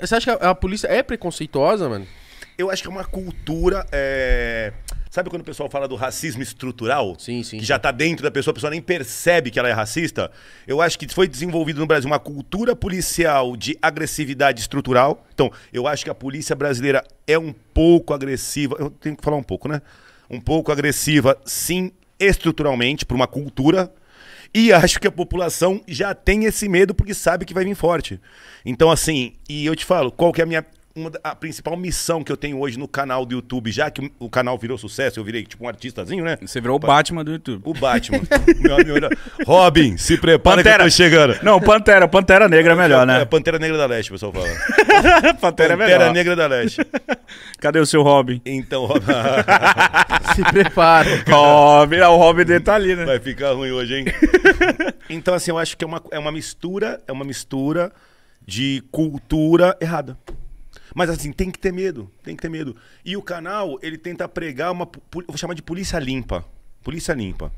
Você acha que a, a polícia é preconceituosa, mano? Eu acho que é uma cultura. É... Sabe quando o pessoal fala do racismo estrutural? Sim, sim. Que já tá dentro da pessoa, a pessoa nem percebe que ela é racista. Eu acho que foi desenvolvido no Brasil uma cultura policial de agressividade estrutural. Então, eu acho que a polícia brasileira é um pouco agressiva. Eu tenho que falar um pouco, né? Um pouco agressiva, sim, estruturalmente, por uma cultura. E acho que a população já tem esse medo porque sabe que vai vir forte. Então, assim, e eu te falo, qual que é a minha uma, a principal missão que eu tenho hoje no canal do YouTube, já que o canal virou sucesso, eu virei tipo um artistazinho, né? Você virou o Batman do YouTube. O Batman. meu, meu, Robin, se prepara Pantera. que eu tô chegando. Não, Pantera. Pantera Negra é melhor, né? É, Pantera Negra da Leste, o pessoal fala. Pantera, Pantera é melhor. Pantera Negra da Leste. Cadê o seu Robin? Então, Robin... se prepara. Robin, ah, o Robin dele tá ali, né? Vai ficar ruim hoje, hein? então, assim, eu acho que é uma, é uma mistura, é uma mistura de cultura errada. Mas assim, tem que ter medo, tem que ter medo. E o canal, ele tenta pregar uma, vou chamar de polícia limpa. Polícia limpa.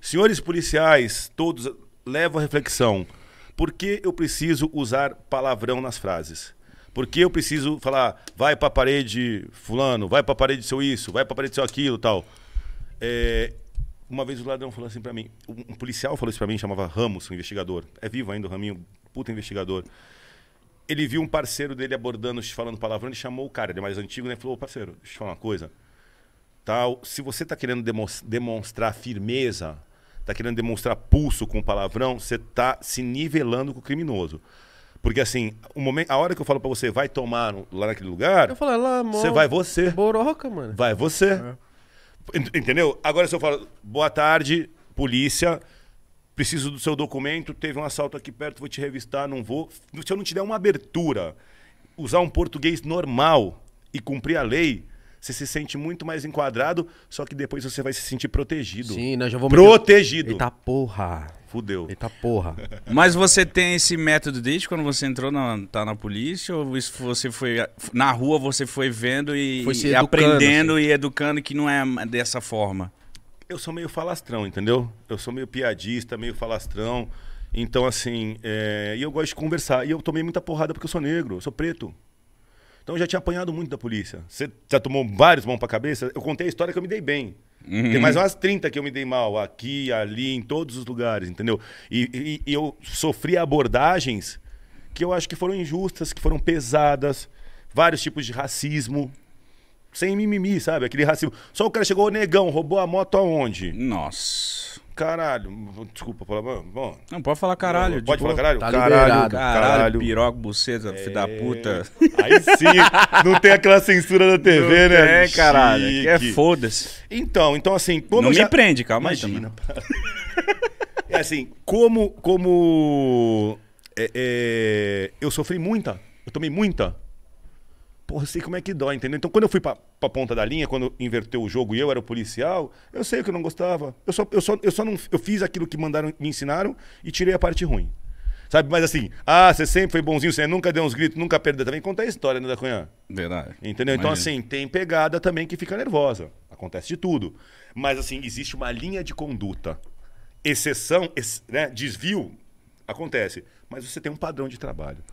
Senhores policiais, todos, levam a reflexão. Por que eu preciso usar palavrão nas frases? Por que eu preciso falar, vai pra parede fulano, vai pra parede seu isso, vai pra parede seu aquilo tal? É, uma vez o ladrão falou assim para mim, um policial falou isso para mim, chamava Ramos, um investigador. É vivo ainda o Raminho, puta investigador ele viu um parceiro dele abordando, falando palavrão, ele chamou o cara, ele é mais antigo, né? Falou, parceiro, deixa eu falar uma coisa. Tal, se você está querendo demonstrar firmeza, está querendo demonstrar pulso com palavrão, você está se nivelando com o criminoso. Porque assim, o momento, a hora que eu falo para você, vai tomar lá naquele lugar, eu falo, é lá, você vai você. Boroca, mano. Vai você. É. Entendeu? Agora se eu falo, boa tarde, polícia, preciso do seu documento, teve um assalto aqui perto, vou te revistar, não vou. Se eu não te der uma abertura, usar um português normal e cumprir a lei, você se sente muito mais enquadrado, só que depois você vai se sentir protegido. Sim, nós já vamos. Protegido. Eita porra. Fudeu. Eita porra. Mas você tem esse método desde quando você entrou na, tá na polícia? Ou isso você foi. Na rua você foi vendo e, foi educando, aprendendo assim. e educando que não é dessa forma? eu sou meio falastrão, entendeu? Eu sou meio piadista, meio falastrão. Então, assim, é... e eu gosto de conversar. E eu tomei muita porrada porque eu sou negro, eu sou preto. Então eu já tinha apanhado muito da polícia. Você já tomou vários mãos pra cabeça? Eu contei a história que eu me dei bem. Uhum. Tem mais umas 30 que eu me dei mal, aqui, ali, em todos os lugares, entendeu? E, e, e eu sofri abordagens que eu acho que foram injustas, que foram pesadas, vários tipos de racismo, sem mimimi, sabe? Aquele racismo. Só o cara chegou, negão, roubou a moto aonde? Nossa. Caralho. Desculpa, falar. Bom. Não, pode falar caralho. Pode tipo, falar caralho? Tá caralho, caralho. Caralho, piroca, buceta, é... filho da puta. Aí sim. não tem aquela censura da TV, não né? É, caralho. Chique. É foda-se. Então, então assim. Como não já... me prende, calma Imagina. é assim, como. como é, é... Eu sofri muita. Eu tomei muita porra, eu sei como é que dói, entendeu? Então, quando eu fui pra, pra ponta da linha, quando inverteu o jogo e eu era o policial, eu sei que eu não gostava. Eu só, eu só, eu só não. Eu fiz aquilo que mandaram, me ensinaram e tirei a parte ruim. Sabe? Mas assim, ah, você sempre foi bonzinho, você nunca deu uns gritos, nunca perdeu. Também conta a história, né, da Cunha? Verdade. Entendeu? Então, Imagina. assim, tem pegada também que fica nervosa. Acontece de tudo. Mas, assim, existe uma linha de conduta. Exceção, ex, né? desvio, acontece. Mas você tem um padrão de trabalho.